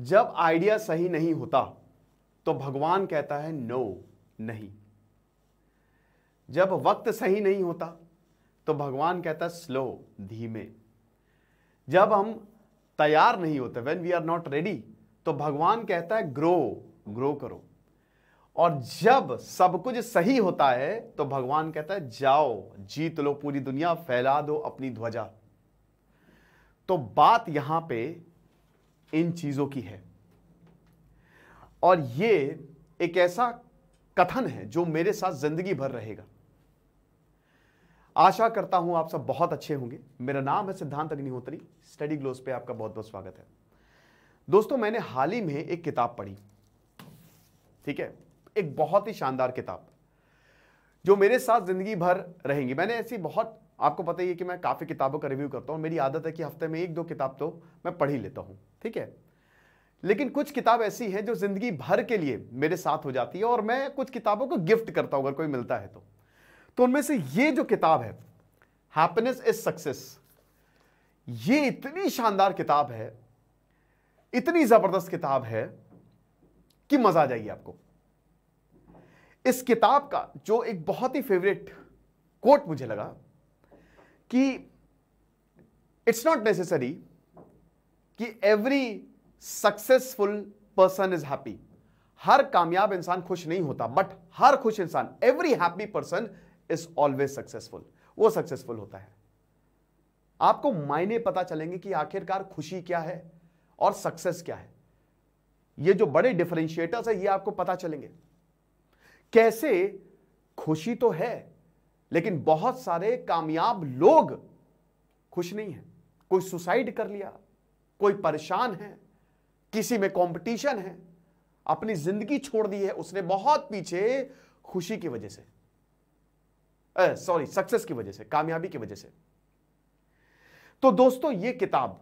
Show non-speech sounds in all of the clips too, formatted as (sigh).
जब आइडिया सही नहीं होता तो भगवान कहता है नो नहीं जब वक्त सही नहीं होता तो भगवान कहता है स्लो धीमे जब हम तैयार नहीं होते when we are not ready तो भगवान कहता है ग्रो ग्रो करो और जब सब कुछ सही होता है तो भगवान कहता है जाओ जीत लो पूरी दुनिया फैला दो अपनी ध्वजा तो बात यहां पे इन चीज़ों की है और ये एक ऐसा कथन है जो मेरे साथ जिंदगी भर रहेगा आशा करता हूं आप सब बहुत अच्छे होंगे मेरा नाम है सिद्धांत अग्निहोत्री स्टडी ग्लोस पे आपका बहुत बहुत स्वागत है दोस्तों मैंने हाल ही में एक किताब पढ़ी ठीक है एक बहुत ही शानदार किताब जो मेरे साथ जिंदगी भर रहेंगी मैंने ऐसी बहुत आपको पता ही है कि मैं काफ़ी किताबों का रिव्यू करता हूं मेरी आदत है कि हफ्ते में एक दो किताब तो मैं पढ़ ही लेता हूं ठीक है लेकिन कुछ किताब ऐसी है जो जिंदगी भर के लिए मेरे साथ हो जाती है और मैं कुछ किताबों को गिफ्ट करता हूं अगर कोई मिलता है तो तो उनमें से ये जो किताब है हैप्पीनेस इज सक्सेस ये इतनी शानदार किताब है इतनी जबरदस्त किताब है कि मजा आ जाएगी आपको इस किताब का जो एक बहुत ही फेवरेट कोट मुझे लगा कि इट्स नॉट नेसेसरी कि every successful person is happy हर कामयाब इंसान खुश नहीं होता बट हर खुश इंसान every happy person is always successful वो सक्सेसफुल होता है आपको मायने पता चलेंगे कि आखिरकार खुशी क्या है और सक्सेस क्या है ये जो बड़े डिफरेंशिएटर्स है ये आपको पता चलेंगे कैसे खुशी तो है लेकिन बहुत सारे कामयाब लोग खुश नहीं है कोई सुसाइड कर लिया कोई परेशान है किसी में कंपटीशन है अपनी जिंदगी छोड़ दी है उसने बहुत पीछे खुशी की वजह से सॉरी सक्सेस की वजह से कामयाबी की वजह से तो दोस्तों ये किताब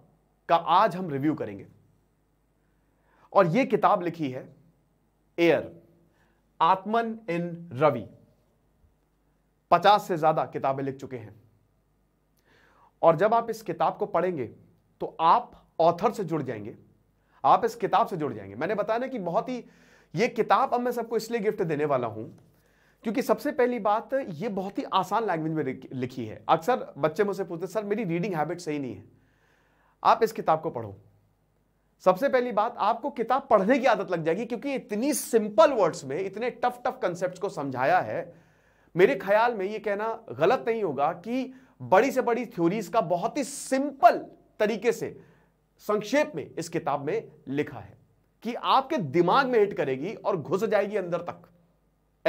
का आज हम रिव्यू करेंगे और ये किताब लिखी है एयर आत्मन इन रवि पचास से ज्यादा किताबें लिख चुके हैं और जब आप इस किताब को पढ़ेंगे तो आप ऑथर से जुड़ जाएंगे आप इस किताब से जुड़ जाएंगे मैंने बताया ना कि बहुत ही ये किताब अब मैं सबको इसलिए गिफ्ट देने वाला हूं क्योंकि सबसे पहली बात ये बहुत ही आसान लैंग्वेज में लिखी है अक्सर बच्चे मुझसे पूछते सर मेरी रीडिंग हैबिट सही नहीं है आप इस किताब को पढ़ो सबसे पहली बात आपको किताब पढ़ने की आदत लग जाएगी क्योंकि इतनी सिंपल वर्ड्स में इतने टफ टफ कंसेप्ट को समझाया है मेरे ख्याल में ये कहना गलत नहीं होगा कि बड़ी से बड़ी थ्योरीज का बहुत ही सिंपल तरीके से संक्षेप में इस किताब में लिखा है कि आपके दिमाग में हिट करेगी और घुस जाएगी अंदर तक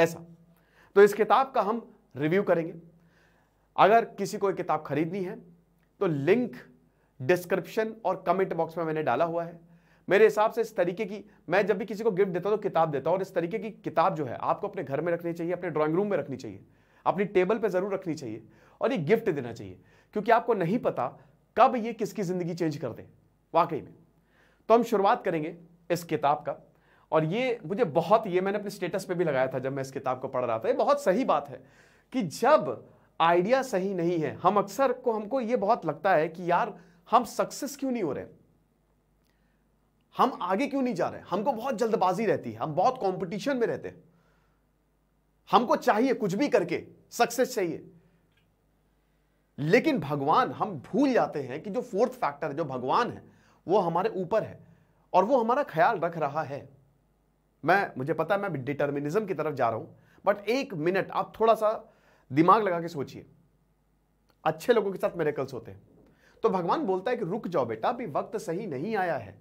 ऐसा तो इस किताब का हम रिव्यू करेंगे अगर किसी को किताब खरीदनी है तो लिंक डिस्क्रिप्शन और कमेंट बॉक्स में मैंने डाला हुआ है मेरे हिसाब से इस तरीके की मैं जब भी किसी को गिफ्ट देता हूँ तो किताब देता हूँ और इस तरीके की किताब जो है आपको अपने घर में रखनी चाहिए अपने ड्राइंग रूम में रखनी चाहिए अपनी टेबल पर ज़रूर रखनी चाहिए और ये गिफ्ट देना चाहिए क्योंकि आपको नहीं पता कब ये किसकी ज़िंदगी चेंज कर दे वाकई में तो हम शुरुआत करेंगे इस किताब का और ये मुझे बहुत ये मैंने अपने स्टेटस पे भी लगाया था जब मैं इस किताब को पढ़ रहा था ये बहुत सही बात है कि जब आइडिया सही नहीं है हम अक्सर को हमको ये बहुत लगता है कि यार हम सक्सेस क्यों नहीं हो रहे हम आगे क्यों नहीं जा रहे हमको बहुत जल्दबाजी रहती है हम बहुत कंपटीशन में रहते हैं हमको चाहिए कुछ भी करके सक्सेस चाहिए लेकिन भगवान हम भूल जाते हैं कि जो फोर्थ फैक्टर है जो भगवान है वो हमारे ऊपर है और वो हमारा ख्याल रख रहा है मैं मुझे पता है मैं डिटर्मिनिज्म की तरफ जा रहा हूं बट एक मिनट आप थोड़ा सा दिमाग लगा के सोचिए अच्छे लोगों के साथ मेरेकल्स होते हैं तो भगवान बोलता है कि रुक जाओ बेटा अभी वक्त सही नहीं आया है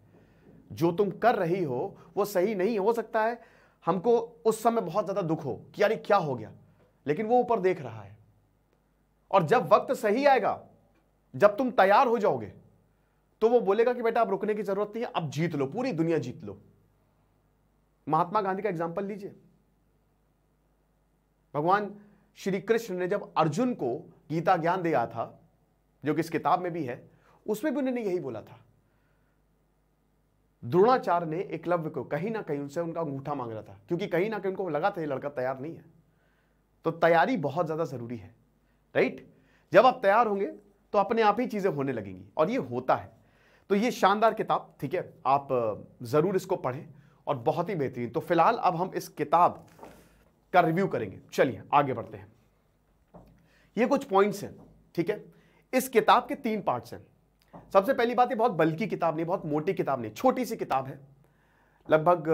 जो तुम कर रही हो वो सही नहीं हो सकता है हमको उस समय बहुत ज्यादा दुख हो कि यार क्या हो गया लेकिन वो ऊपर देख रहा है और जब वक्त सही आएगा जब तुम तैयार हो जाओगे तो वो बोलेगा कि बेटा आप रुकने की जरूरत नहीं है अब जीत लो पूरी दुनिया जीत लो महात्मा गांधी का एग्जाम्पल लीजिए भगवान श्री कृष्ण ने जब अर्जुन को गीता ज्ञान दिया था जो कि इस किताब में भी है उसमें भी उन्होंने यही बोला था द्रोणाचार्य ने एकलव्य को कहीं ना कहीं उनसे उनका अंगूठा मांग रहा था क्योंकि कहीं ना कहीं उनको लगा था ये लड़का तैयार नहीं है तो तैयारी बहुत ज़्यादा ज़रूरी है राइट जब आप तैयार होंगे तो अपने आप ही चीज़ें होने लगेंगी और ये होता है तो ये शानदार किताब ठीक है आप ज़रूर इसको पढ़ें और बहुत ही बेहतरीन तो फिलहाल अब हम इस किताब का रिव्यू करेंगे चलिए आगे बढ़ते हैं ये कुछ पॉइंट्स हैं ठीक है इस किताब के तीन पार्ट्स हैं सबसे पहली बात ये बहुत बल्कि किताब नहीं बहुत मोटी किताब नहीं छोटी सी किताब है लगभग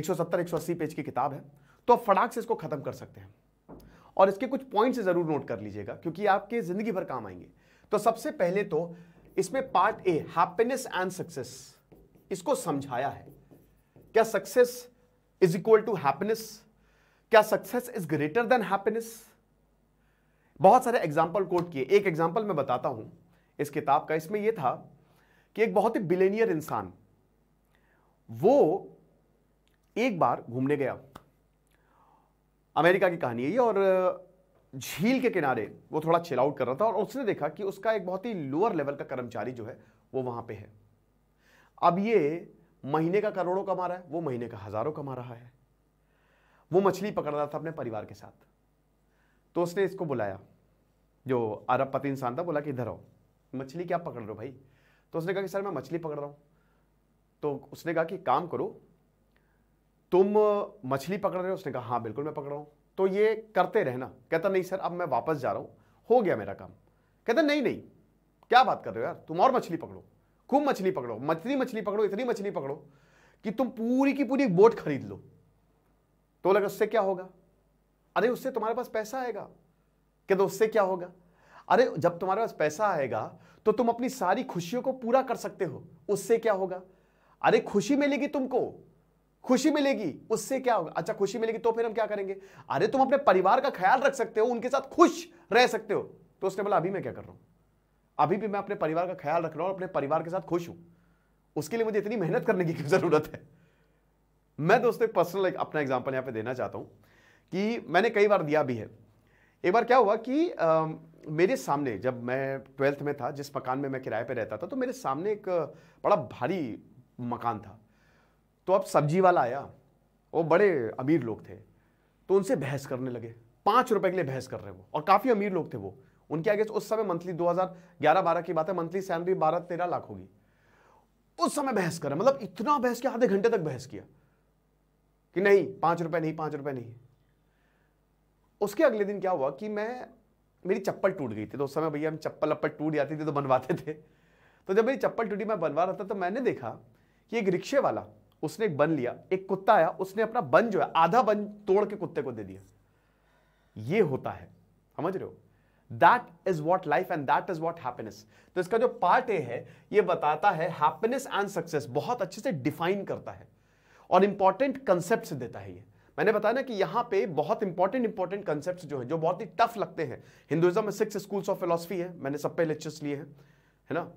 170 180 पेज की किताब है तो आप फटाक से इसको ख़त्म कर सकते हैं और इसके कुछ पॉइंट्स ज़रूर नोट कर लीजिएगा क्योंकि आपके ज़िंदगी भर काम आएंगे तो सबसे पहले तो इसमें part A happiness and success इसको समझाया है क्या success is equal to happiness क्या success is greater than happiness बहुत सारे एग्जाम्पल कोट किए एक एग्जाम्पल मैं बताता हूं इस किताब का इसमें यह था कि एक बहुत ही बिलेनियर इंसान वो एक बार घूमने गया अमेरिका की कहानी है ये और झील के किनारे वो थोड़ा चिल आउट कर रहा था और उसने देखा कि उसका एक बहुत ही लोअर लेवल का कर्मचारी जो है वो वहां पे है अब ये महीने का करोड़ों कमा रहा है वो महीने का हज़ारों कमा रहा है वो मछली पकड़ रहा था अपने परिवार के साथ तो उसने इसको बुलाया जो अरब पति इंसान था बोला कि इधर आओ मछली क्या पकड़ रहे हो भाई तो उसने कहा कि सर मैं मछली पकड़ रहा हूं तो उसने कहा कि काम करो तुम मछली पकड़ रहे हो उसने कहा हाँ बिल्कुल मैं पकड़ रहा हूं तो ये करते रहना कहता नहीं सर अब मैं वापस जा रहा हूँ हो गया मेरा काम कहता नहीं नहीं क्या बात कर रहे हो यार तुम और मछली पकड़ो खूब मछली पकड़ो मछली मछली पकड़ो इतनी मछली पकड़ो कि तुम पूरी की पूरी बोट खरीद लो तो लगा उससे क्या होगा अरे उससे तुम्हारे पास पैसा आएगा कहते उससे क्या होगा अरे जब तुम्हारे पास पैसा आएगा तो तुम अपनी सारी खुशियों को पूरा कर सकते हो उससे क्या होगा अरे खुशी मिलेगी तुमको खुशी मिलेगी उससे क्या होगा अच्छा खुशी मिलेगी तो फिर हम क्या करेंगे अरे तुम अपने परिवार का ख्याल रख सकते हो उनके साथ खुश रह सकते हो तो उसने बोला अभी मैं क्या कर रहा हूं अभी भी मैं अपने परिवार का ख्याल रख रहा हूं अपने परिवार के साथ खुश हूं उसके लिए मुझे इतनी मेहनत करने की क्यों जरूरत है मैं दोस्तों पर्सनल अपना एग्जाम्पल यहाँ पे देना चाहता हूँ कि मैंने कई बार दिया भी है एक बार क्या हुआ कि आ, मेरे सामने जब मैं ट्वेल्थ में था जिस मकान में मैं किराए पे रहता था तो मेरे सामने एक बड़ा भारी मकान था तो अब सब्जी वाला आया वो बड़े अमीर लोग थे तो उनसे बहस करने लगे पाँच रुपए के लिए बहस कर रहे वो और काफ़ी अमीर लोग थे वो उनके आगे उस समय मंथली 2011-12 की बात है मंथली सैलरी 12-13 लाख होगी उस समय बहस कर रहे मतलब इतना बहस किया आधे घंटे तक बहस किया कि नहीं पाँच रुपए नहीं पाँच रुपए नहीं उसके अगले दिन क्या हुआ कि मैं मेरी चप्पल टूट गई थी तो उस समय भैया हम चप्पल अप्पल टूट जाती थी तो बनवाते थे तो जब मेरी चप्पल टूटी मैं बनवा रहा था तो मैंने देखा कि एक रिक्शे वाला उसने एक बन लिया एक कुत्ता आया उसने अपना बन जो है आधा बन तोड़ के कुत्ते को दे दिया ये होता है समझ रहे हो that is what life and that is what happiness तो इसका जो पार्ट ए है ये बताता है हैप्पीनेस एंड सक्सेस बहुत अच्छे से डिफाइन करता है और इंपॉर्टेंट कंसेप्ट देता है ये मैंने बताया ना कि यहां पे बहुत इंपॉर्टेंट इंपॉर्टेंट कंसेप्ट जो है जो बहुत ही टफ लगते हैं हिंदुइज्म में सिक्स स्कूल्स ऑफ फिलोसफी है मैंने सब पे लेक्चर्स लिए हैं है ना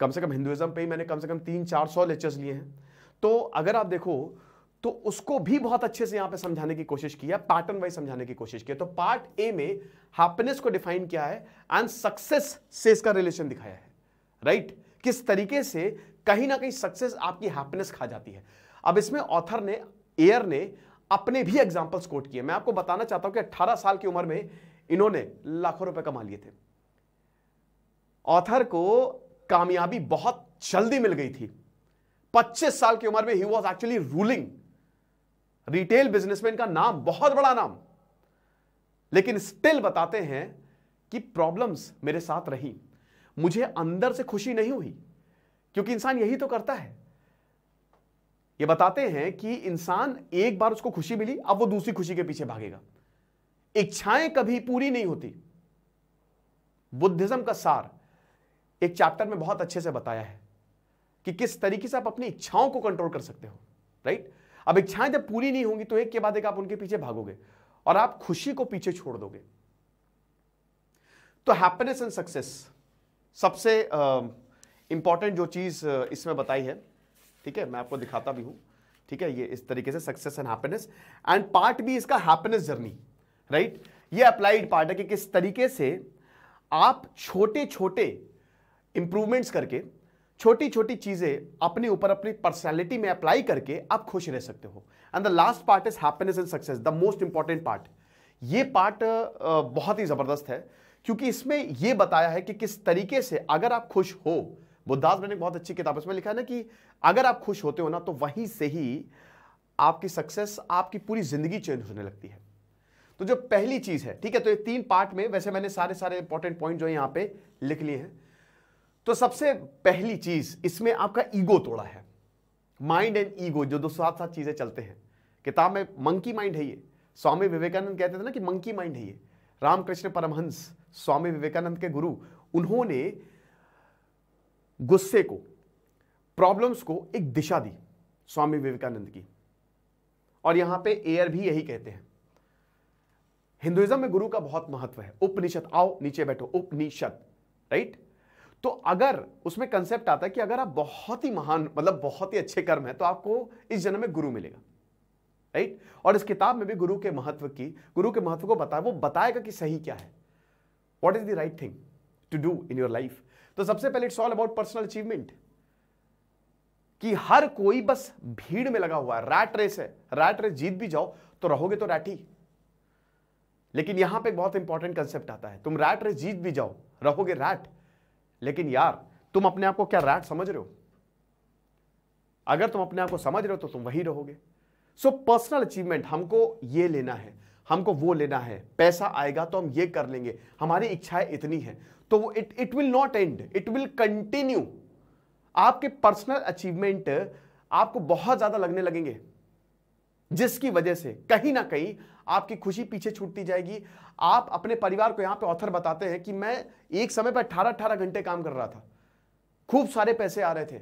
कम से कम हिंदुइज्म पे ही मैंने कम से कम तीन चार सौ लेक्चर्स लिए हैं तो अगर आप देखो तो उसको भी बहुत अच्छे से यहां पे समझाने की कोशिश की है पैटर्न वाइज समझाने की कोशिश की तो पार्ट ए में हैप्पीनेस को डिफाइन किया है एंड सक्सेस से इसका रिलेशन दिखाया है राइट right? किस तरीके से कहीं ना कहीं सक्सेस आपकी हैप्पीनेस खा जाती है अब इसमें ऑथर ने एयर ने अपने भी एग्जाम्पल्स कोट किए मैं आपको बताना चाहता हूं कि अट्ठारह साल की उम्र में इन्होंने लाखों रुपए कमा लिए थे ऑथर को कामयाबी बहुत जल्दी मिल गई थी 25 साल की उम्र में ही was actually ruling retail businessman का नाम बहुत बड़ा नाम लेकिन स्टिल बताते हैं कि प्रॉब्लम्स मेरे साथ रही मुझे अंदर से खुशी नहीं हुई क्योंकि इंसान यही तो करता है ये बताते हैं कि इंसान एक बार उसको खुशी मिली अब वो दूसरी खुशी के पीछे भागेगा इच्छाएं कभी पूरी नहीं होती बुद्धिज्म का सार एक चैप्टर में बहुत अच्छे से बताया है कि किस तरीके से आप अपनी इच्छाओं को कंट्रोल कर सकते हो राइट अब इच्छाएं जब पूरी नहीं होंगी तो एक के बाद एक आप उनके पीछे भागोगे और आप खुशी को पीछे छोड़ दोगे तो हैप्पीनेस एंड सक्सेस सबसे इंपॉर्टेंट uh, जो चीज़ इसमें बताई है ठीक है मैं आपको दिखाता भी हूं ठीक है ये इस तरीके से success and happiness and part भी इसका हैप्पीनेस जर्नी राइट ये अप्लाइड पार्ट है कि किस तरीके से आप छोटे छोटे इंप्रूवमेंट्स करके छोटी छोटी चीज़ें अपने ऊपर अपनी पर्सनैलिटी में अप्लाई करके आप खुश रह सकते हो and the last part is happiness and success the most important part ये पार्ट बहुत ही ज़बरदस्त है क्योंकि इसमें यह बताया है कि किस तरीके से अगर आप खुश हो बुद्धास मैंने बहुत अच्छी किताब इसमें लिखा है ना कि अगर आप खुश होते हो ना तो वहीं से ही आपकी सक्सेस आपकी पूरी ज़िंदगी चेंज होने लगती है तो जो पहली चीज़ है ठीक है तो ये तीन पार्ट में वैसे मैंने सारे सारे इंपॉर्टेंट पॉइंट जो है यहाँ पे लिख लिए हैं तो सबसे पहली चीज इसमें आपका ईगो तोड़ा है माइंड एंड ईगो जो दो साथ साथ चीजें चलते हैं किताब में मंकी माइंड है ये स्वामी विवेकानंद कहते थे ना कि मंकी माइंड है ये रामकृष्ण परमहंस स्वामी विवेकानंद के गुरु उन्होंने गुस्से को प्रॉब्लम्स को एक दिशा दी स्वामी विवेकानंद की और यहां पे एयर भी यही कहते हैं हिंदुइज्म में गुरु का बहुत महत्व है उपनिषद आओ नीचे बैठो उपनिषद राइट तो अगर उसमें कंसेप्ट आता है कि अगर आप बहुत ही महान मतलब बहुत ही अच्छे कर्म है तो आपको इस जन्म में गुरु मिलेगा राइट और इस किताब में भी गुरु के महत्व की गुरु के महत्व को बताया वो बताएगा कि सही क्या है what is the right thing to do in your life तो सबसे पहले it's all about personal achievement कि हर कोई बस भीड़ में लगा हुआ है रैट रेस है रैट रेस जीत भी जाओ तो रहोगे तो रैटी लेकिन यहां पे बहुत इंपॉर्टेंट कंसेप्ट आता है तुम रैट रेस जीत भी जाओ रहोगे रैट लेकिन यार तुम अपने आप को क्या रैट समझ रहे हो अगर तुम अपने आप को समझ रहे हो तो तुम वही रहोगे सो पर्सनल अचीवमेंट हमको ये लेना है हमको वो लेना है पैसा आएगा तो हम ये कर लेंगे हमारी इच्छाएं इतनी है तो वो it it will not end it will continue आपके पर्सनल अचीवमेंट आपको बहुत ज्यादा लगने लगेंगे जिसकी वजह से कहीं ना कहीं आपकी खुशी पीछे छूटती जाएगी आप अपने परिवार को यहां पे ऑथर बताते हैं कि मैं एक समय पर अठारह अठारह घंटे काम कर रहा था खूब सारे पैसे आ रहे थे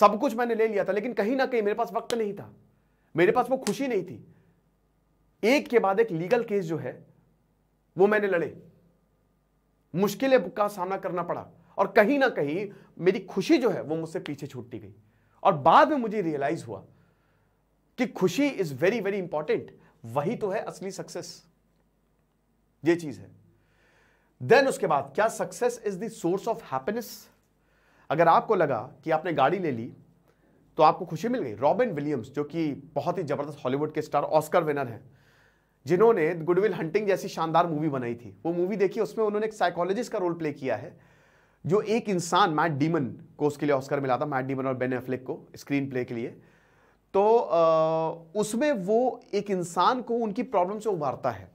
सब कुछ मैंने ले लिया था लेकिन कहीं ना कहीं मेरे पास वक्त नहीं था मेरे पास वो खुशी नहीं थी एक के बाद एक लीगल केस जो है वो मैंने लड़े मुश्किलें का सामना करना पड़ा और कहीं ना कहीं मेरी खुशी जो है वो मुझसे पीछे छूटती गई और बाद में मुझे रियलाइज हुआ कि खुशी इज वेरी वेरी इंपॉर्टेंट वही तो है असली सक्सेस ये चीज है देन उसके बाद क्या success is the source of happiness अगर आपको लगा कि आपने गाड़ी ले ली तो आपको खुशी मिल गई रॉबिन विलियम्स जो कि बहुत ही जबरदस्त हॉलीवुड के स्टार ऑस्कर विनर हैं जिन्होंने गुडविल हंटिंग जैसी शानदार मूवी बनाई थी वो मूवी देखी उसमें उन्होंने एक साइकोलॉजिस्ट का रोल प्ले किया है जो एक इंसान मैट डीमन को उसके लिए ऑस्कर मिला था मैट डीमन और बेन एफ्लिक को स्क्रीन प्ले के लिए तो उसमें वो एक इंसान को उनकी प्रॉब्लम से उभारता है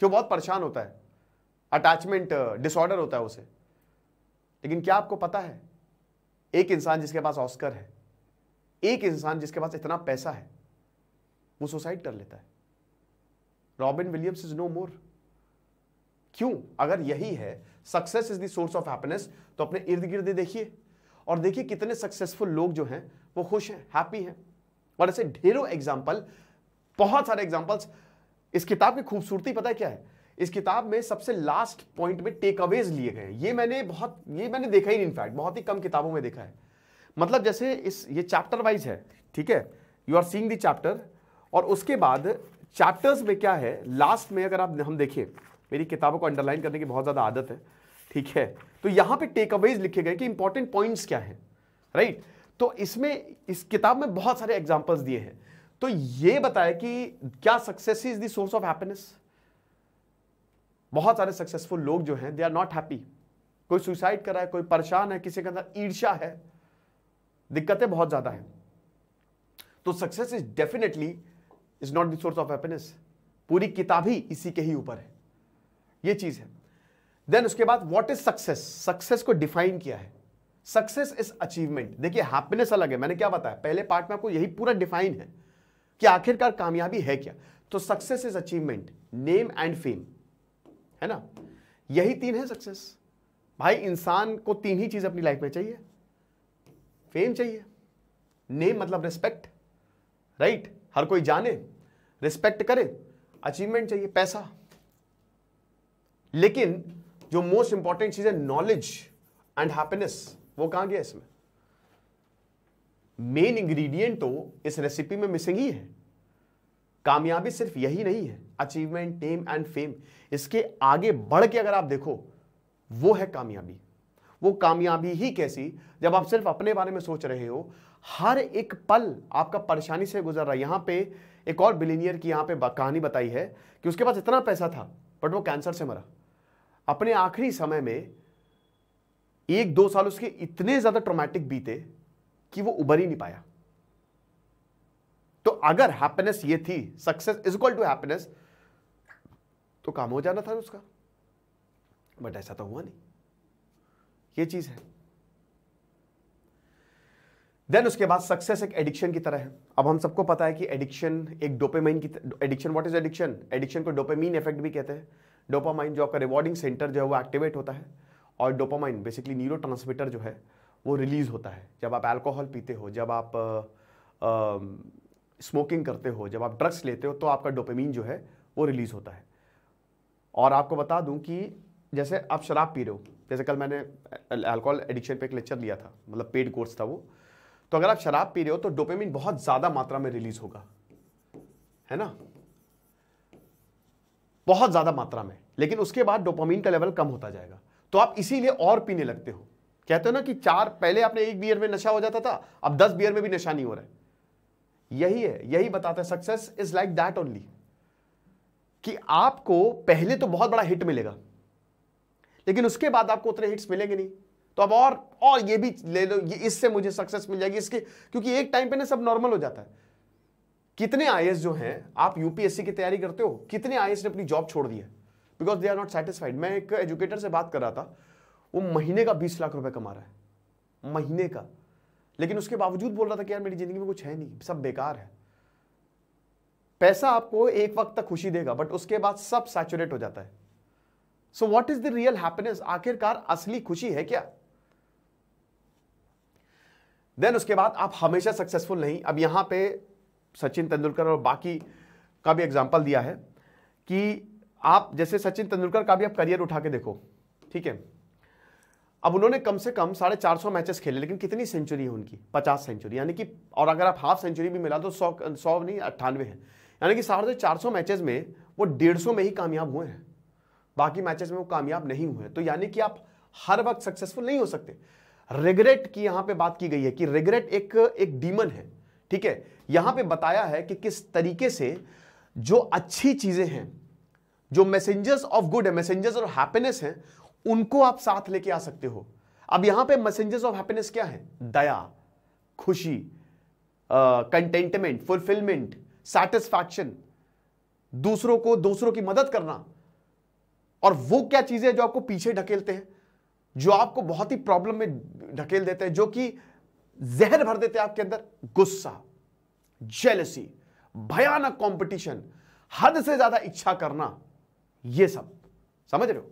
जो बहुत परेशान होता है अटैचमेंट डिसऑर्डर होता है उसे लेकिन क्या आपको पता है एक इंसान जिसके पास ऑस्कर है एक इंसान जिसके पास इतना पैसा है वो सुसाइड कर लेता है Robin Williams is no more क्यों अगर यही है success is the source of happiness तो अपने इर्द गिर्द देखिए और देखिए कितने सक्सेसफुल लोग जो हैं वो खुश हैं हैप्पी हैं और ऐसे ढेरों एग्जाम्पल बहुत सारे एग्जाम्पल्स इस किताब की खूबसूरती पता है क्या है इस किताब में सबसे लास्ट पॉइंट में टेक अवेज लिए गए ये मैंने बहुत ये मैंने देखा ही नहीं इनफैक्ट बहुत ही कम किताबों में देखा है मतलब जैसे इस ये चैप्टर वाइज है ठीक है यू आर सींग दैप्टर चैप्टर और उसके बाद चैप्टर्स में क्या है लास्ट में अगर आप हम देखें मेरी किताबों को अंडरलाइन करने की बहुत ज़्यादा आदत है ठीक है तो यहां पे टेक अवेज लिखे गए कि इंपॉर्टेंट पॉइंट्स क्या है राइट right? तो इसमें इस किताब में बहुत सारे एग्जाम्पल्स दिए हैं तो ये बताया कि क्या success is the source of happiness बहुत सारे सक्सेसफुल लोग जो हैं दे आर नॉट हैप्पी कोई सुसाइड कर रहा है कोई परेशान है किसी के अंदर ईर्षा है दिक्कतें बहुत ज्यादा हैं तो success is definitely is not the source of happiness पूरी किताब ही इसी के ही ऊपर है ये चीज है देन उसके बाद व्हाट इज सक्सेस सक्सेस को डिफाइन किया है सक्सेस इज अचीवमेंट देखिए हैप्पीनेस अलग है मैंने क्या बताया पहले पार्ट में आपको यही पूरा डिफाइन है कि आखिरकार कामयाबी है क्या तो success is achievement name and fame है ना यही तीन है सक्सेस भाई इंसान को तीन ही चीज अपनी लाइफ में चाहिए फेम चाहिए नेम मतलब रिस्पेक्ट राइट right? हर कोई जाने रिस्पेक्ट करे अचीवमेंट चाहिए पैसा लेकिन जो मोस्ट इंपॉर्टेंट चीज है नॉलेज एंड हैप्पीनेस वो कहां गया इसमें मेन इंग्रेडिएंट तो इस रेसिपी में मिसिंग ही है कामयाबी सिर्फ यही नहीं है अचीवमेंट टेम एंड फेम इसके आगे बढ़ के अगर आप देखो वो है कामयाबी वो कामयाबी ही कैसी जब आप सिर्फ अपने बारे में सोच रहे हो हर एक पल आपका परेशानी से गुजर रहा है यहां पे एक और बिलीनियर की यहां पे कहानी बताई है कि उसके पास इतना पैसा था बट वो कैंसर से मरा अपने आखिरी समय में एक दो साल उसके इतने ज्यादा ट्रोमैटिक बीते कि वो उबर ही नहीं पाया तो अगर हैप्पीनेस ये थी success is equal to happiness तो काम हो जाना था उसका बट ऐसा तो हुआ नहीं ये चीज है देन उसके बाद सक्सेस एक एडिक्शन की तरह है अब हम सबको पता है कि एडिक्शन एक डोपेमाइन की addiction what is addiction addiction को डोपेमीन इफेक्ट भी कहते हैं डोपामाइन जो आपका रिवॉर्डिंग सेंटर जो है वो एक्टिवेट होता है और डोपामाइन बेसिकली न्यूरो जो है वो रिलीज़ होता है जब आप अल्कोहल पीते हो जब आप स्मोकिंग करते हो जब आप ड्रग्स लेते हो तो आपका डोपामीन जो है वो रिलीज़ होता है और आपको बता दूं कि जैसे आप शराब पी रहे हो जैसे कल मैंने अल्कोहल एडिक्शन पे एक लेक्चर लिया था मतलब पेड कोर्स था वो तो अगर आप शराब पी रहे हो तो डोपामीन बहुत ज़्यादा मात्रा में रिलीज़ होगा है ना बहुत ज़्यादा मात्रा में लेकिन उसके बाद डोपामीन का लेवल कम होता जाएगा तो आप इसीलिए और पीने लगते हो कहते हो ना कि चार पहले आपने एक बियर में नशा हो जाता था अब दस बियर में भी नशा नहीं हो रहा है यही है यही बताता है success is like that only कि आपको पहले तो बहुत बड़ा हिट मिलेगा लेकिन उसके बाद आपको उतने हिट्स मिलेंगे नहीं तो अब और और ये भी ले लो ये इससे मुझे सक्सेस मिल जाएगी इसके क्योंकि एक टाइम पे ना सब नॉर्मल हो जाता है कितने आई जो हैं आप यूपीएससी की तैयारी करते हो कितने आई ने अपनी जॉब छोड़ दी है because they are not satisfied मैं एक एजुकेटर से बात कर रहा था वो महीने का बीस लाख रुपए कमा रहा है महीने का लेकिन उसके बावजूद बोल रहा था कि यार मेरी जिंदगी में कुछ है नहीं सब बेकार है पैसा आपको एक वक्त तक खुशी देगा बट उसके बाद सब सैचुरेट हो जाता है so what is the real happiness आखिरकार असली खुशी है क्या देन उसके बाद आप हमेशा सक्सेसफुल नहीं अब यहां पे सचिन तेंदुलकर और बाकी का भी एग्जाम्पल दिया है कि आप जैसे सचिन तेंदुलकर का भी आप करियर उठा के देखो ठीक है अब उन्होंने कम से कम साढ़े चार सौ मैचेस खेले लेकिन कितनी सेंचुरी है उनकी पचास सेंचुरी यानी कि और अगर आप हाफ सेंचुरी भी मिला तो सौ सौ नहीं अट्ठानवे है यानी कि साढ़े चार सौ मैचेज में वो डेढ़ सौ में ही कामयाब हुए हैं बाकी मैचेस में वो कामयाब नहीं हुए तो यानी कि आप हर वक्त सक्सेसफुल नहीं हो सकते रिग्रेट की यहाँ पे बात की गई है कि रिग्रेट एक एक डीमन है ठीक है यहां पे बताया है कि किस तरीके से जो अच्छी चीज़ें हैं जो मैसेजर्स ऑफ गुड है मैसेजर्स ऑफ हैप्पीनेस हैं उनको आप साथ लेके आ सकते हो अब यहां पे मैसेजर्स ऑफ हैप्पीनेस क्या है दया खुशी कंटेंटमेंट फुलफिलमेंट सेटिस्फैक्शन दूसरों को दूसरों की मदद करना और वो क्या चीज़ें जो आपको पीछे ढकेलते हैं जो आपको बहुत ही प्रॉब्लम में ढकेल देते हैं जो कि जहर भर देते हैं आपके अंदर गुस्सा जेलसी भयानक कंपटीशन हद से ज्यादा इच्छा करना ये सब समझ रहे हो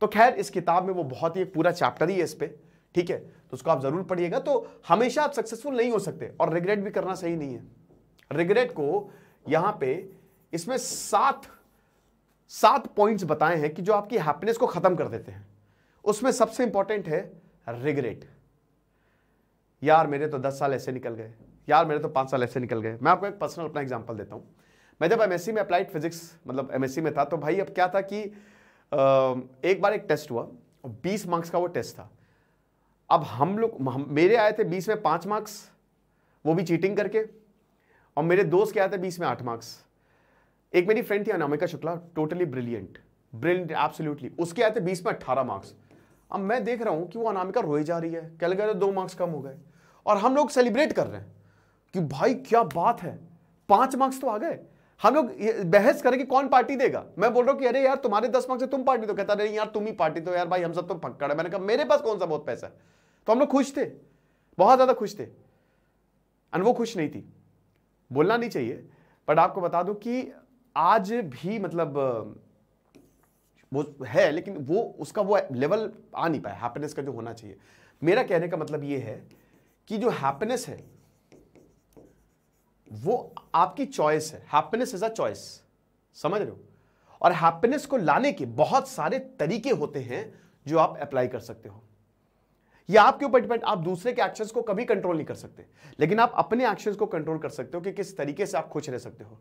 तो खैर इस किताब में वो बहुत ही पूरा चैप्टर ही है इस पर ठीक है तो उसको आप जरूर पढ़िएगा तो हमेशा आप सक्सेसफुल नहीं हो सकते और रिग्रेट भी करना सही नहीं है रिग्रेट को यहां पे इसमें सात सात पॉइंट्स बताए हैं कि जो आपकी हैप्पीनेस को खत्म कर देते हैं उसमें सबसे इंपॉर्टेंट है रिग्रेट यार मेरे तो दस साल ऐसे निकल गए यार मेरे तो पाँच साल ऐसे निकल गए मैं आपको एक पर्सनल अपना एग्जाम्पल देता हूँ मैं जब एम में अप्लाइड फिजिक्स मतलब एम में था तो भाई अब क्या था कि एक बार एक टेस्ट हुआ और बीस मार्क्स का वो टेस्ट था अब हम लोग मेरे आए थे बीस में पाँच मार्क्स वो भी चीटिंग करके और मेरे दोस्त के आए थे बीस में आठ मार्क्स एक मेरी फ्रेंड थी Anamika Shukla totally brilliant brilliant absolutely उसके आए थे बीस में अट्ठारह मार्क्स अब मैं देख रहा हूँ कि वो अनामिका रोई जा रही है कह लगा दो मार्क्स कम हो गए और हम लोग सेलिब्रेट कर रहे हैं कि भाई क्या बात है पांच मार्क्स तो आ गए हम लोग बहस करें कि कौन पार्टी देगा मैं बोल रहा हूँ कि अरे यार तुम्हारे दस मार्क्स से तुम पार्टी दो तो- कहता नहीं यार तुम ही पार्टी दो तो यार भाई हम सब तो पकड़ है मैंने कहा मेरे पास कौन सा बहुत पैसा है तो हम लोग खुश थे बहुत ज़्यादा खुश थे एंड वो खुश नहीं थी बोलना नहीं चाहिए बट आपको बता दूं कि आज भी मतलब वो है लेकिन वो उसका वो लेवल आ नहीं पाया हैप्पीनेस का जो होना चाहिए मेरा कहने का मतलब ये है कि जो हैप्पीनेस है वो आपकी चॉइस है हैप्पीनेस इज अ चॉइस समझ रहे हो और हैप्पीनेस को लाने के बहुत सारे तरीके होते हैं जो आप अप्लाई कर सकते हो या आपके ऊपर डिपेंड आप दूसरे के एक्शंस को कभी कंट्रोल नहीं कर सकते लेकिन आप अपने एक्शंस को कंट्रोल कर सकते हो कि किस तरीके से आप खुश रह सकते हो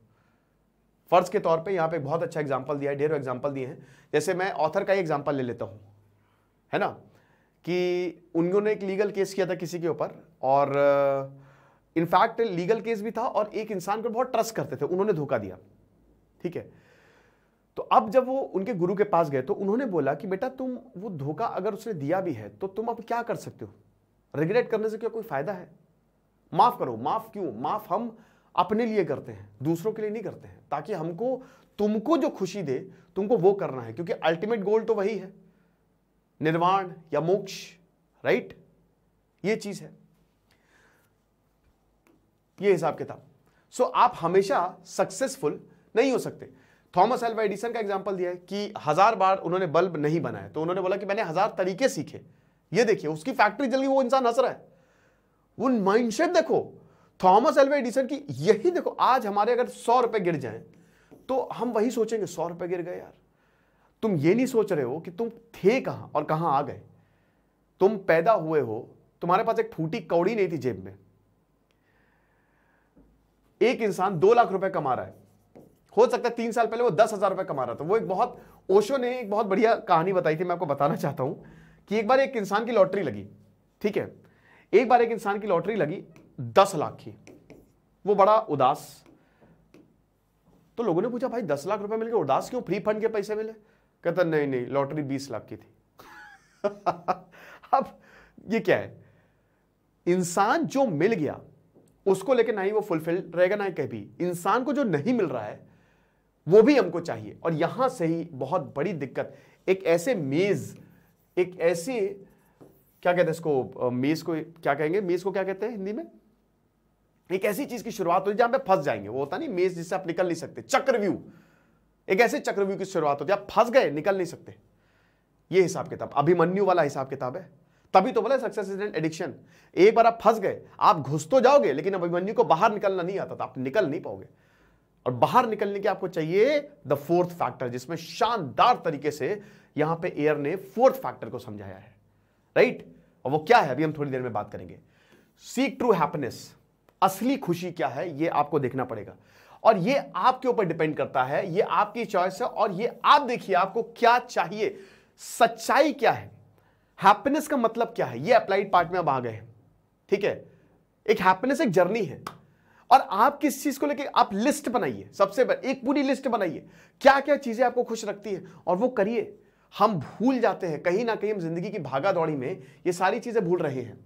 फ़र्ज़ के तौर पे यहाँ पे बहुत अच्छा एग्जाम्पल दिया है ढेरों एग्जाम्पल दिए हैं जैसे मैं ऑथर का ही एग्जाम्पल ले लेता हूँ है ना कि उन्होंने एक लीगल केस किया था किसी के ऊपर और इनफैक्ट लीगल केस भी था और एक इंसान को बहुत ट्रस्ट करते थे उन्होंने धोखा दिया ठीक है तो अब जब वो उनके गुरु के पास गए तो उन्होंने बोला कि बेटा तुम वो धोखा अगर उसने दिया भी है तो तुम अब क्या कर सकते हो रिग्रेट करने से क्या कोई फायदा है माफ करो माफ क्यों माफ हम अपने लिए करते हैं दूसरों के लिए नहीं करते हैं ताकि हमको तुमको जो खुशी दे तुमको वो करना है क्योंकि अल्टीमेट गोल तो वही है निर्वाण या मोक्ष राइट ये चीज है ये हिसाब किताब सो आप हमेशा सक्सेसफुल नहीं हो सकते थॉमस एल्वा एडिसन का एग्जाम्पल दिया है कि हजार बार उन्होंने बल्ब नहीं बनाया तो उन्होंने बोला कि मैंने हजार तरीके सीखे ये देखिए उसकी फैक्ट्री जल्दी वो इंसान हंस रहा है वो माइंडसेट देखो थॉमस एल्वे एडिसन की यही देखो आज हमारे अगर सौ रुपए गिर जाएं तो हम वही सोचेंगे सौ रुपए गिर गए यार तुम ये नहीं सोच रहे हो कि तुम थे कहां और कहां आ गए तुम पैदा हुए हो तुम्हारे पास एक फूटी कौड़ी नहीं थी जेब में एक इंसान दो लाख रुपए कमा रहा है हो सकता है तीन साल पहले वो दस हजार रुपए कमा रहा था वो एक बहुत ओशो ने एक बहुत बढ़िया कहानी बताई थी मैं आपको बताना चाहता हूं कि एक बार एक इंसान की लॉटरी लगी ठीक है एक बार एक इंसान की लॉटरी लगी दस लाख की वो बड़ा उदास तो लोगों ने पूछा भाई दस लाख रुपए गए उदास क्यों फ्री फंड के पैसे मिले कहता नहीं नहीं लॉटरी बीस लाख की थी (laughs) अब ये क्या है इंसान जो मिल गया उसको लेके ना ही वो फुलफिल रहेगा ना कभी इंसान को जो नहीं मिल रहा है वो भी हमको चाहिए और यहां से ही बहुत बड़ी दिक्कत एक ऐसे मेज एक ऐसे क्या कहते हैं इसको मेज को क्या कहेंगे मेज को क्या कहते हैं हिंदी में एक ऐसी चीज की शुरुआत होती है जहां पे फंस जाएंगे वो होता नहीं मेज जिससे आप निकल नहीं सकते चक्रव्यू एक ऐसे चक्रव्यू की शुरुआत होती है आप फंस गए निकल नहीं सकते ये हिसाब किताब अभिमन्यु वाला हिसाब किताब है तभी तो बोला सक्सेस इज एन एडिक्शन एक बार आप फंस गए आप घुस तो जाओगे लेकिन अभिमन्यु को बाहर निकलना नहीं आता था आप निकल नहीं पाओगे और बाहर निकलने के आपको चाहिए द फोर्थ फैक्टर जिसमें शानदार तरीके से यहां पे एयर ने फोर्थ फैक्टर को समझाया है राइट और वो क्या है अभी हम थोड़ी देर में बात करेंगे सीक ट्रू हैप्पीनेस असली खुशी क्या है ये आपको देखना पड़ेगा और ये आपके ऊपर डिपेंड करता है ये आपकी चॉइस है और ये आप देखिए आपको क्या चाहिए सच्चाई क्या है हैप्पीनेस का मतलब क्या है ये अप्लाइड पार्ट में अब आ गए हैं ठीक है एक हैप्पीनेस एक जर्नी है और आप किस चीज को लेके आप लिस्ट बनाइए सबसे पहले एक पूरी लिस्ट बनाइए क्या क्या चीजें आपको खुश रखती है और वो करिए हम भूल जाते हैं कहीं ना कहीं हम जिंदगी की भागा दौड़ी में ये सारी चीजें भूल रहे हैं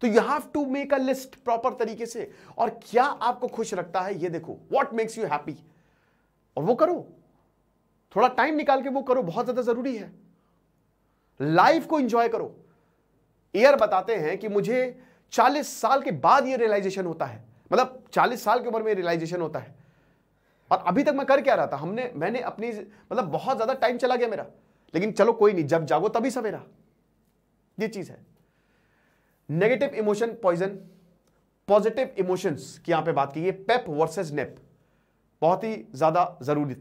तो you have to make a list proper तरीके से और क्या आपको खुश रखता है ये देखो वॉट मेक्स यू हैप्पी और वो करो थोड़ा टाइम निकाल के वो करो बहुत ज्यादा जरूरी है लाइफ को एंजॉय करो एयर बताते हैं कि मुझे 40 साल के बाद ये रियलाइजेशन होता है मतलब 40 साल की उम्र में रियलाइजेशन होता है और अभी तक मैं कर क्या रहा था हमने मैंने अपनी मतलब बहुत ज्यादा टाइम चला गया मेरा लेकिन चलो कोई नहीं जब जागो तभी सवेरा ये चीज है negative emotion poison positive emotions की यहां पे बात की है पेप वर्सेस नेप बहुत ही ज्यादा जरूरी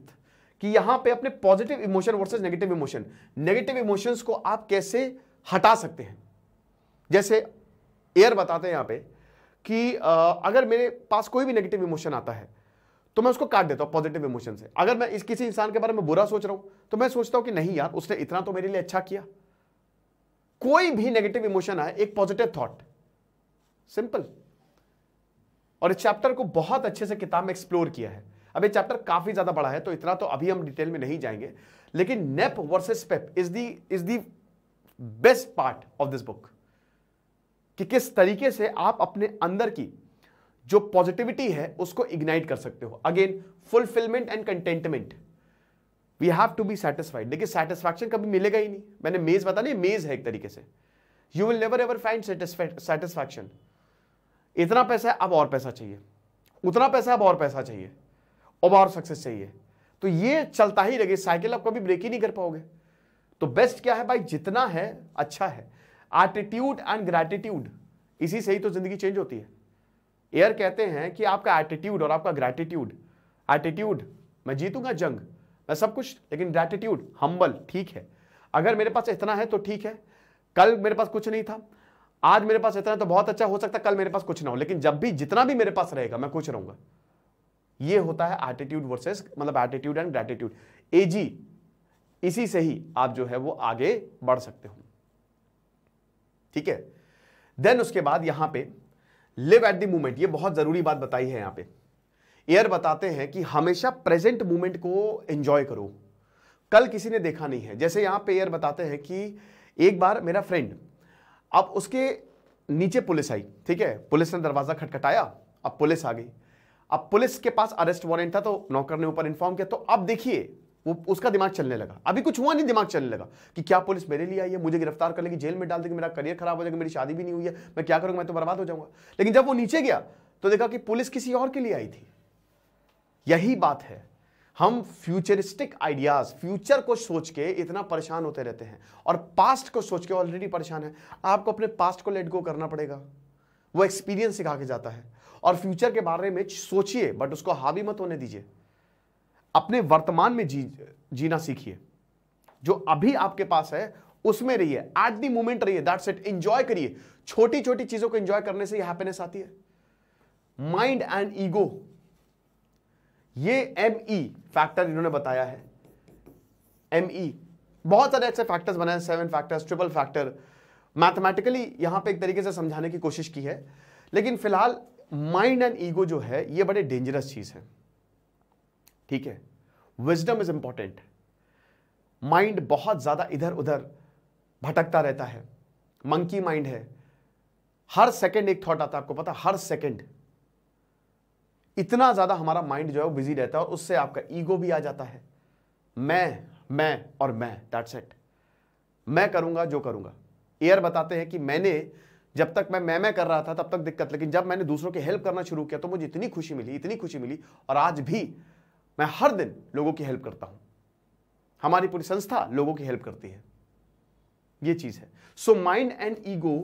कि यहां पे अपने positive emotion versus negative emotion negative emotions को आप कैसे हटा सकते हैं जैसे एयर बताते हैं यहां पे कि अगर मेरे पास कोई भी नेगेटिव इमोशन आता है तो मैं उसको काट देता हूँ पॉजिटिव इमोशन से अगर मैं इस किसी इंसान के बारे में बुरा सोच रहा हूं तो मैं सोचता हूँ कि नहीं यार उसने इतना तो मेरे लिए अच्छा किया कोई भी नेगेटिव इमोशन आए एक पॉजिटिव थॉट सिंपल और इस चैप्टर को बहुत अच्छे से किताब में एक्सप्लोर किया है अब ये चैप्टर काफी ज्यादा बड़ा है तो इतना तो अभी हम डिटेल में नहीं जाएंगे लेकिन NEP versus PEP is the is the best part of this book कि किस तरीके से आप अपने अंदर की जो पॉजिटिविटी है उसको इग्नाइट कर सकते हो again fulfilment and contentment we have to be satisfied देखिए सेटिस्फैक्शन कभी मिलेगा ही नहीं मैंने मेज बता नहीं मेज है एक तरीके से you will never ever find satisfaction इतना पैसा है अब और पैसा चाहिए उतना पैसा अब और पैसा चाहिए अब और सक्सेस चाहिए तो ये चलता ही रहे साइकिल आप कभी ब्रेक ही नहीं कर पाओगे तो बेस्ट क्या है भाई जितना है अच्छा है एटीट्यूड एंड ग्रैटिट्यूड इसी से ही तो जिंदगी चेंज होती है एयर कहते हैं कि आपका एटीट्यूड और आपका ग्रैटिट्यूड एटीट्यूड मैं जीतूंगा जंग मैं सब कुछ लेकिन ग्रैटिट्यूड हम्बल ठीक है अगर मेरे पास इतना है तो ठीक है कल मेरे पास कुछ नहीं था आज मेरे पास इतना तो बहुत अच्छा हो सकता है कल मेरे पास कुछ ना हो लेकिन जब भी जितना भी मेरे पास रहेगा मैं कुछ रहूंगा ये होता है एटीट्यूड वर्सेस मतलब एटीट्यूड एंड ग्रैटिट्यूड एजी इसी से ही आप जो है वो आगे बढ़ सकते हो ठीक है देन उसके बाद यहां पे लिव एट द मोमेंट ये बहुत जरूरी बात बताई है यहां पे एयर बताते हैं कि हमेशा प्रेजेंट मोमेंट को एंजॉय करो कल किसी ने देखा नहीं है जैसे यहां पे एयर बताते हैं कि एक बार मेरा फ्रेंड अब उसके नीचे पुलिस आई ठीक है पुलिस ने दरवाज़ा खटखटाया अब पुलिस आ गई अब पुलिस के पास अरेस्ट वारंट था तो नौकर ने ऊपर इन्फॉर्म किया तो अब देखिए वो उसका दिमाग चलने लगा अभी कुछ हुआ नहीं दिमाग चलने लगा कि क्या पुलिस मेरे लिए आई है मुझे गिरफ्तार कर लेगी जेल में डाल देगी मेरा करियर खराब हो जाएगा मेरी शादी भी नहीं हुई है मैं क्या करूँगा मैं तो बर्बाद हो जाऊंगा लेकिन जब वो नीचे गया तो देखा कि पुलिस किसी और के लिए आई थी यही बात है हम फ्यूचरिस्टिक आइडियाज फ्यूचर को सोच के इतना परेशान होते रहते हैं और पास्ट को सोच के ऑलरेडी परेशान है आपको अपने पास्ट को लेट गो करना पड़ेगा वो एक्सपीरियंस सिखा के जाता है और फ्यूचर के बारे में सोचिए बट उसको हावी मत होने दीजिए अपने वर्तमान में जी जीना सीखिए जो अभी आपके पास है उसमें रहिए एट दी मोमेंट रहिए दैट्स इट एंजॉय करिए छोटी छोटी चीजों को एंजॉय करने से यह हैप्पीनेस आती है माइंड एंड ईगो ये एम ई फैक्टर इन्होंने बताया है एम ई e, बहुत सारे ऐसे फैक्टर्स बनाए seven factors triple factor mathematically यहां पे एक तरीके से समझाने की कोशिश की है लेकिन फिलहाल माइंड एंड ईगो जो है ये बड़े डेंजरस चीज़ है ठीक है विजडम इज इंपॉर्टेंट माइंड बहुत ज़्यादा इधर उधर भटकता रहता है मंकी माइंड है हर सेकंड एक थॉट आता है आपको पता हर सेकंड इतना ज़्यादा हमारा माइंड जो है वो बिजी रहता है और उससे आपका ईगो भी आ जाता है मैं मैं और मैं दैट्स इट मैं करूंगा जो करूंगा एयर बताते हैं कि मैंने जब तक मैं मैं मैं कर रहा था तब तक दिक्कत लेकिन जब मैंने दूसरों की हेल्प करना शुरू किया तो मुझे इतनी खुशी मिली इतनी खुशी मिली और आज भी मैं हर दिन लोगों की हेल्प करता हूं हमारी पूरी संस्था लोगों की हेल्प करती है ये चीज़ है सो माइंड एंड ईगो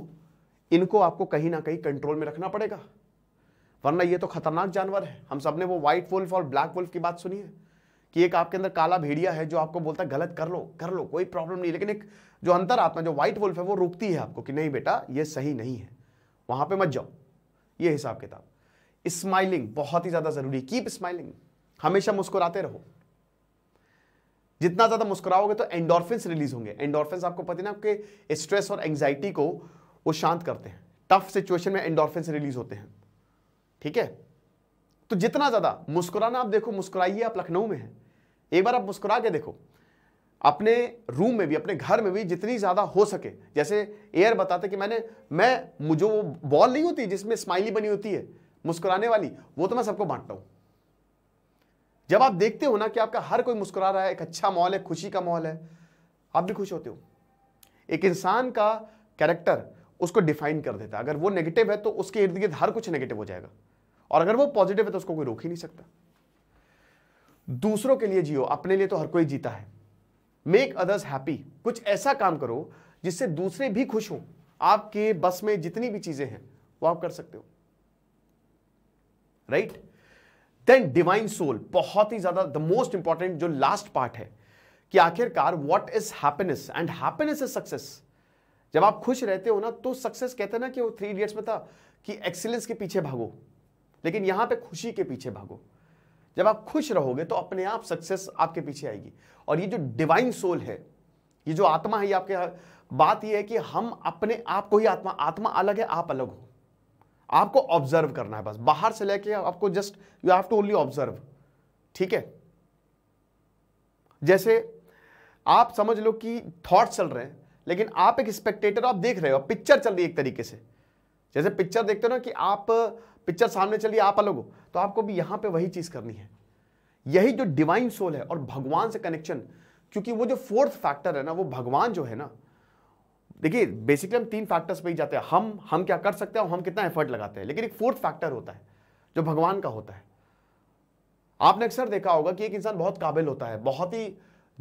इनको आपको कहीं ना कहीं कंट्रोल में रखना पड़ेगा वरना ये तो खतरनाक जानवर है हम सब ने वो व्हाइट वुल्फ और ब्लैक वुल्फ की बात सुनी है कि एक आपके अंदर काला भेड़िया है जो आपको बोलता है गलत कर लो कर लो कोई प्रॉब्लम नहीं लेकिन एक जो अंतर आत्मा जो व्हाइट वुल्फ है वो रोकती है आपको कि नहीं बेटा ये सही नहीं है वहां पे मत जाओ ये हिसाब किताब स्माइलिंग बहुत ही ज्यादा जरूरी कीप स्माइलिंग हमेशा मुस्कुराते रहो जितना ज्यादा मुस्कुराओगे तो एंडोर्फिन्स रिलीज होंगे एंडोर्फिन्स आपको पता ना आपके स्ट्रेस और एंग्जाइटी को वो शांत करते हैं टफ सिचुएशन में एंडोर्फिन्स रिलीज होते हैं ठीक है तो जितना ज़्यादा मुस्कुराना आप देखो मुस्कुराइए आप लखनऊ में हैं एक बार आप मुस्कुरा के देखो अपने रूम में भी अपने घर में भी जितनी ज़्यादा हो सके जैसे एयर बताते कि मैंने मैं मुझे वो बॉल नहीं होती जिसमें स्माइली बनी होती है मुस्कुराने वाली वो तो मैं सबको बांटता हूं जब आप देखते हो ना कि आपका हर कोई मुस्कुरा रहा है एक अच्छा माहौल है खुशी का माहौल है आप भी खुश होते हो एक इंसान का कैरेक्टर उसको डिफाइन कर देता है अगर वो नेगेटिव है तो उसके इर्द गिर्द हर कुछ नेगेटिव हो जाएगा और अगर वो पॉजिटिव है तो उसको कोई रोक ही नहीं सकता दूसरों के लिए जियो अपने लिए तो हर कोई जीता है मेक अदर्स हैप्पी कुछ ऐसा काम करो जिससे दूसरे भी खुश हों आपके बस में जितनी भी चीजें हैं वो आप कर सकते हो राइट देन डिवाइन सोल बहुत ही ज्यादा द मोस्ट इंपॉर्टेंट जो लास्ट पार्ट है कि आखिरकार what is happiness and happiness is success जब आप खुश रहते हो ना तो सक्सेस कहते ना कि वो थ्री इडियट्स में था कि एक्सीलेंस के पीछे भागो लेकिन यहां पे खुशी के पीछे भागो जब आप खुश रहोगे तो अपने आप सक्सेस आपके पीछे आएगी और ये जो डिवाइन सोल है ये जो आत्मा है ये आपके बात ये है कि हम अपने आप को ही आत्मा आत्मा अलग है आप अलग हो आपको ऑब्जर्व करना है बस बाहर से लेके आपको just you have to only observe ठीक है जैसे आप समझ लो कि थॉट चल रहे हैं लेकिन आप एक स्पेक्टेटर आप देख रहे हो पिक्चर चल रही है एक तरीके से जैसे पिक्चर देखते हो ना कि आप पिक्चर सामने चलिए आप अलग हो तो आपको भी यहाँ पे वही चीज़ करनी है यही जो डिवाइन सोल है और भगवान से कनेक्शन क्योंकि वो जो फोर्थ फैक्टर है ना वो भगवान जो है ना देखिए बेसिकली हम तीन फैक्टर्स पे ही जाते हैं हम हम क्या कर सकते हैं और हम कितना एफर्ट लगाते हैं लेकिन एक फोर्थ फैक्टर होता है जो भगवान का होता है आपने अक्सर देखा होगा कि एक इंसान बहुत काबिल होता है बहुत ही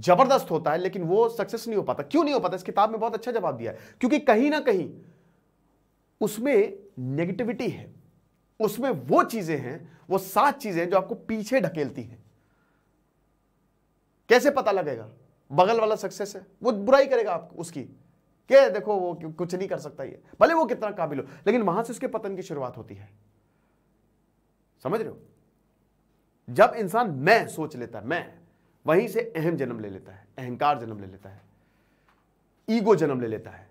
जबरदस्त होता है लेकिन वो सक्सेस नहीं हो पाता क्यों नहीं हो पाता इस किताब में बहुत अच्छा जवाब दिया है क्योंकि कहीं ना कहीं उसमें नेगेटिविटी है उसमें वो चीजें हैं वो सात चीजें जो आपको पीछे ढकेलती हैं कैसे पता लगेगा बगल वाला सक्सेस है वो बुराई करेगा आपको उसकी के देखो वो कुछ नहीं कर सकता ये भले वो कितना काबिल हो लेकिन वहां से उसके पतन की शुरुआत होती है समझ रहे हो जब इंसान मैं सोच लेता है मैं वहीं से अहम जन्म ले लेता है अहंकार जन्म ले लेता है ईगो जन्म ले लेता है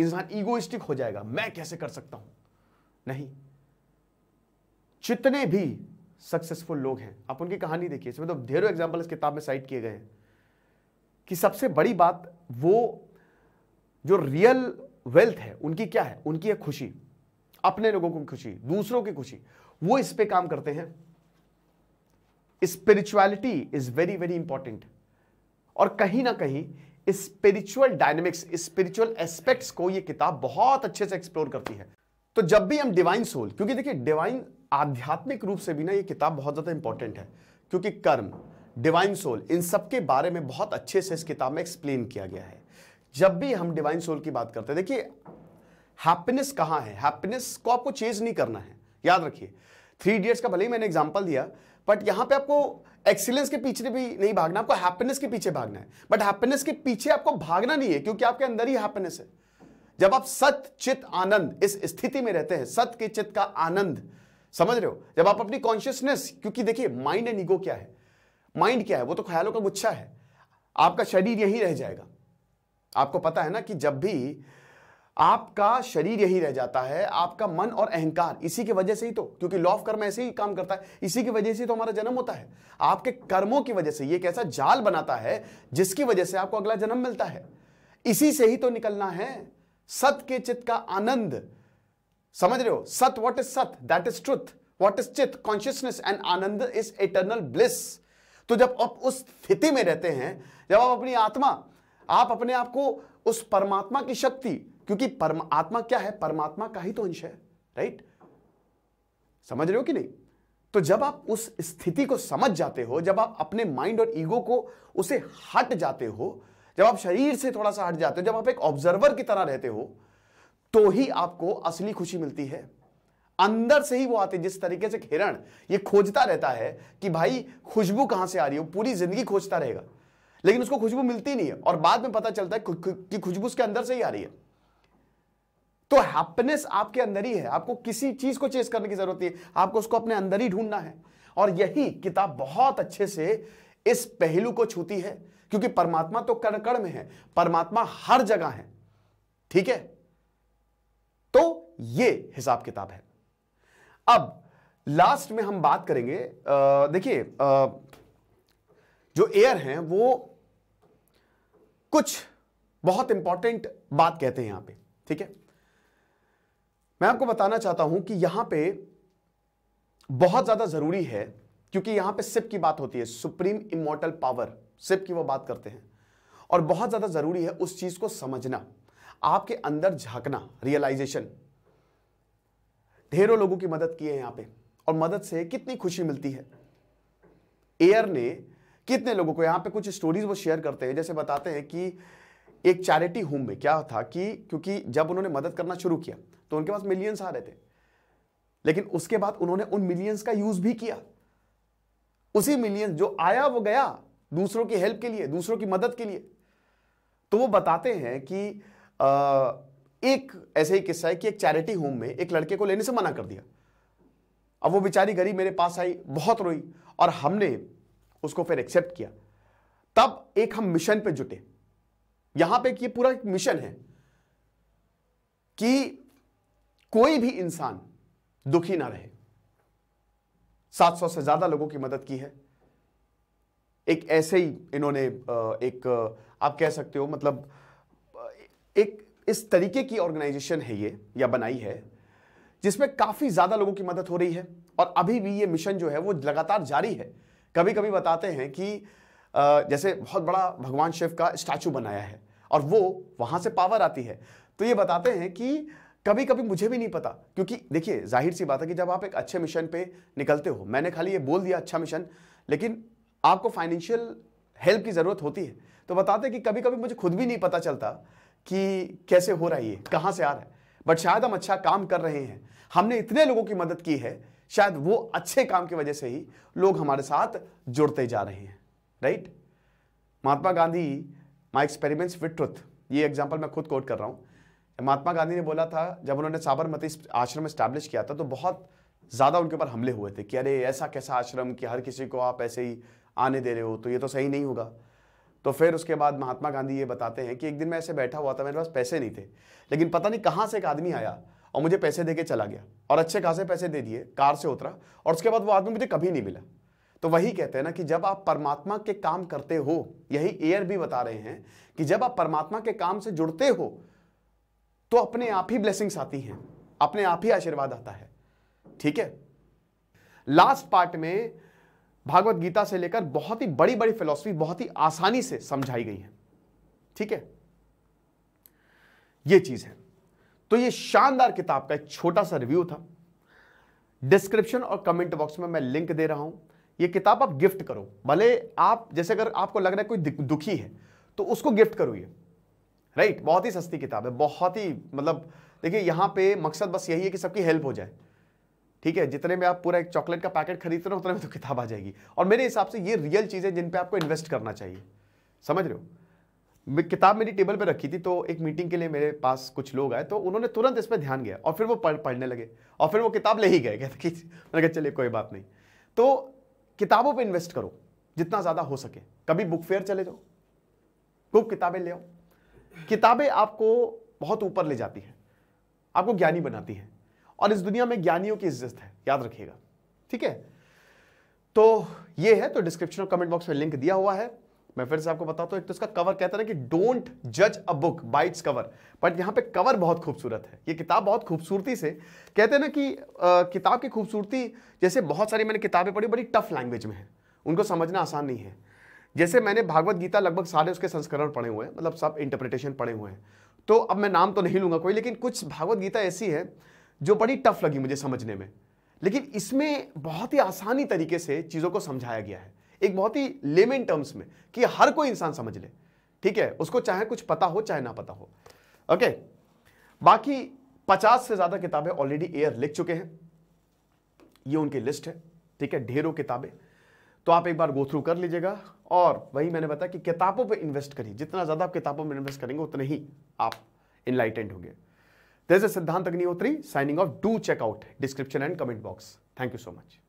इंसान ईगोइस्टिक हो जाएगा मैं कैसे कर सकता हूं नहीं जितने भी सक्सेसफुल लोग हैं आप उनकी कहानी देखिए इसमें तो ढेरों एग्जाम्पल इस किताब में साइट किए गए हैं कि सबसे बड़ी बात वो जो रियल वेल्थ है उनकी क्या है उनकी है खुशी अपने लोगों की खुशी दूसरों की खुशी वो इस पे काम करते हैं spirituality is very very important और कहीं ना कहीं स्पिरिचुअल डायनेमिक्स स्पिरिचुअल एस्पेक्ट्स को ये किताब बहुत अच्छे से एक्सप्लोर करती है तो जब भी हम डिवाइन सोल क्योंकि देखिए डिवाइन आध्यात्मिक रूप से भी ना ये किताब बहुत ज़्यादा इंपॉर्टेंट है क्योंकि कर्म डिवाइन सोल इन सब के बारे में बहुत अच्छे से इस किताब में एक्सप्लेन किया गया है जब भी हम डिवाइन सोल की बात करते हैं देखिए हैप्पीनेस कहाँ है हैप्पीनेस को आपको चेज नहीं करना है याद रखिए थ्री इडियट्स का भले ही मैंने एग्जाम्पल दिया बट यहाँ पे आपको एक्सीलेंस के पीछे भी नहीं भागना आपको हैप्पीनेस के पीछे भागना है बट हैप्पीनेस के पीछे आपको भागना नहीं है क्योंकि आपके अंदर ही हैप्पीनेस है जब आप सत चित आनंद इस स्थिति में रहते हैं सत के चित का आनंद समझ रहे हो जब आप अपनी कॉन्शियसनेस क्योंकि देखिए माइंड एंड ईगो क्या है माइंड क्या है वो तो ख्यालों का गुच्छा है आपका शरीर यही रह जाएगा आपको पता है ना कि जब भी आपका शरीर यही रह जाता है आपका मन और अहंकार इसी की वजह से ही तो क्योंकि लॉ ऑफ कर्म ऐसे ही काम करता है इसी की वजह से तो हमारा जन्म होता है आपके कर्मों की वजह से ये कैसा जाल बनाता है जिसकी वजह से आपको अगला जन्म मिलता है इसी से ही तो निकलना है सत के चित्त का आनंद समझ रहे हो sat what is sat that is truth what is chit consciousness and anand is eternal bliss तो जब आप उस स्थिति में रहते हैं जब आप अपनी आत्मा आप अपने आप को उस परमात्मा की शक्ति क्योंकि परमात्मा क्या है परमात्मा का ही तो अंश है राइट समझ रहे हो कि नहीं तो जब आप उस स्थिति को समझ जाते हो जब आप अपने माइंड और ईगो को उसे हट जाते हो जब आप शरीर से थोड़ा सा हट जाते हो जब आप एक ऑब्जर्वर की तरह रहते हो तो ही आपको असली खुशी मिलती है अंदर से ही वो आते जिस तरीके से हिरण ये खोजता रहता है कि भाई खुशबू कहां से आ रही हो पूरी जिंदगी खोजता रहेगा लेकिन उसको खुशबू मिलती नहीं है और बाद में पता चलता है कि खुशबू उसके अंदर से ही आ रही है तो हैप्पीनेस आपके अंदर ही है आपको किसी चीज को चेस करने की जरूरत है आपको उसको अपने अंदर ही ढूंढना है और यही किताब बहुत अच्छे से इस पहलू को छूती है क्योंकि परमात्मा तो कणकण में है परमात्मा हर जगह है ठीक है तो ये हिसाब किताब है अब लास्ट में हम बात करेंगे देखिए जो एयर है वो कुछ बहुत इंपॉर्टेंट बात कहते हैं यहां पे ठीक है मैं आपको बताना चाहता हूं कि यहां पे बहुत ज्यादा जरूरी है क्योंकि यहां पे सिप की बात होती है सुप्रीम इमोटल पावर सिप की वो बात करते हैं और बहुत ज्यादा जरूरी है उस चीज को समझना आपके अंदर झांकना रियलाइजेशन ढेरों लोगों की मदद की है यहां पे और मदद से कितनी खुशी मिलती है एयर ने कितने लोगों को यहां पे कुछ स्टोरीज वो शेयर करते हैं जैसे बताते हैं कि एक चैरिटी होम में क्या था कि क्योंकि जब उन्होंने मदद करना शुरू किया तो उनके पास मिलियंस आ रहे थे लेकिन उसके बाद उन्होंने उन मिलियंस का यूज भी किया उसी मिलियंस जो आया वो गया दूसरों की हेल्प के लिए दूसरों की मदद के लिए तो वो बताते हैं कि आ, एक ऐसे ही किस्सा है कि एक चैरिटी होम में एक लड़के को लेने से मना कर दिया अब वो बेचारी गरीब मेरे पास आई बहुत रोई और हमने उसको फिर एक्सेप्ट किया तब एक हम मिशन पे जुटे यहां पे कि ये पूरा एक मिशन है कि कोई भी इंसान दुखी ना रहे 700 से ज्यादा लोगों की मदद की है एक ऐसे ही इन्होंने एक आप कह सकते हो मतलब एक इस तरीके की ऑर्गेनाइजेशन है ये या बनाई है जिसमें काफ़ी ज़्यादा लोगों की मदद हो रही है और अभी भी ये मिशन जो है वो लगातार जारी है कभी कभी बताते हैं कि जैसे बहुत बड़ा भगवान शिव का स्टैचू बनाया है और वो वहां से पावर आती है तो ये बताते हैं कि कभी कभी मुझे भी नहीं पता क्योंकि देखिए जाहिर सी बात है कि जब आप एक अच्छे मिशन पे निकलते हो मैंने खाली ये बोल दिया अच्छा मिशन लेकिन आपको फाइनेंशियल हेल्प की ज़रूरत होती है तो बताते कि कभी कभी मुझे खुद भी नहीं पता चलता कि कैसे हो रहा है ये कहाँ से आ रहा है बट शायद हम अच्छा काम कर रहे हैं हमने इतने लोगों की मदद की है शायद वो अच्छे काम की वजह से ही लोग हमारे साथ जुड़ते जा रहे हैं right Mahatma Gandhi my experiments with truth ये एग्जाम्पल मैं खुद कोट कर रहा हूँ महात्मा गांधी ने बोला था जब उन्होंने साबरमती आश्रम इस्टेब्लिश किया था तो बहुत ज़्यादा उनके ऊपर हमले हुए थे कि अरे ऐसा कैसा आश्रम कि हर किसी को आप ऐसे ही आने दे रहे हो तो ये तो सही नहीं होगा तो फिर उसके बाद महात्मा गांधी ये बताते हैं कि एक दिन मैं ऐसे बैठा हुआ था मेरे पास पैसे नहीं थे लेकिन पता नहीं कहाँ से एक आदमी आया और मुझे पैसे दे के चला गया और अच्छे खासे पैसे दे दिए कार से उतरा और उसके बाद वो आदमी मुझे कभी नहीं मिला तो वही कहते हैं ना कि जब आप परमात्मा के काम करते हो यही एयर भी बता रहे हैं कि जब आप परमात्मा के काम से जुड़ते हो तो अपने आप ही ब्लेसिंग्स आती हैं अपने आप ही आशीर्वाद आता है ठीक है लास्ट पार्ट में भागवत गीता से लेकर बहुत ही बड़ी बड़ी फिलॉसफी बहुत ही आसानी से समझाई गई है ठीक है ये चीज है तो ये शानदार किताब का एक छोटा सा रिव्यू था डिस्क्रिप्शन और कमेंट बॉक्स में मैं लिंक दे रहा हूं ये किताब आप गिफ्ट करो भले आप जैसे अगर आपको लग रहा है कोई दुखी है तो उसको गिफ्ट करो ये राइट बहुत ही सस्ती किताब है बहुत ही मतलब देखिए यहाँ पे मकसद बस यही है कि सबकी हेल्प हो जाए ठीक है जितने में आप पूरा एक चॉकलेट का पैकेट खरीदते हो उतने में तो किताब आ जाएगी और मेरे हिसाब से ये रियल चीज़ें जिन पे आपको इन्वेस्ट करना चाहिए समझ रहे हो किताब मेरी टेबल पे रखी थी तो एक मीटिंग के लिए मेरे पास कुछ लोग आए तो उन्होंने तुरंत इस पर ध्यान गया और फिर वो पढ़ पढ़ने लगे और फिर वो किताब ले ही गए कहते कि मैंने कहा चलिए कोई बात नहीं तो किताबों पर इन्वेस्ट करो जितना ज़्यादा हो सके कभी बुक फेयर चले जाओ खूब किताबें ले आओ किताबें आपको बहुत ऊपर ले जाती हैं आपको ज्ञानी बनाती हैं और इस दुनिया में ज्ञानियों की इज्जत है याद रखिएगा ठीक है तो ये है तो डिस्क्रिप्शन और कमेंट बॉक्स में लिंक दिया हुआ है मैं फिर से आपको बताता हूँ एक तो इसका कवर कहता है कि डोंट जज a book by its cover but यहाँ पे कवर बहुत खूबसूरत है ये किताब बहुत खूबसूरती से कहते हैं ना कि किताब की खूबसूरती जैसे बहुत सारी मैंने किताबें पढ़ी बड़ी टफ लैंग्वेज में है उनको समझना आसान नहीं है जैसे मैंने भागवत गीता लगभग सारे उसके संस्करण पढ़े हुए हैं मतलब सब इंटरप्रिटेशन पढ़े हुए हैं तो अब मैं नाम तो नहीं लूंगा कोई लेकिन कुछ भागवत गीता ऐसी है जो बड़ी टफ लगी मुझे समझने में लेकिन इसमें बहुत ही आसानी तरीके से चीज़ों को समझाया गया है एक बहुत ही लेमेन टर्म्स में कि हर कोई इंसान समझ ले ठीक है उसको चाहे कुछ पता हो चाहे ना पता हो ओके बाकी पचास से ज़्यादा किताबें ऑलरेडी एयर लिख चुके हैं ये उनकी लिस्ट है ठीक है ढेरों किताबें तो आप एक बार गो थ्रू कर लीजिएगा और वही मैंने बताया कि किताबों पे इन्वेस्ट करिए जितना ज़्यादा आप किताबों में इन्वेस्ट करेंगे उतने ही आप इनलाइटेंड होंगे this is Siddhant Agnihotri signing off do check out description and comment box thank you so much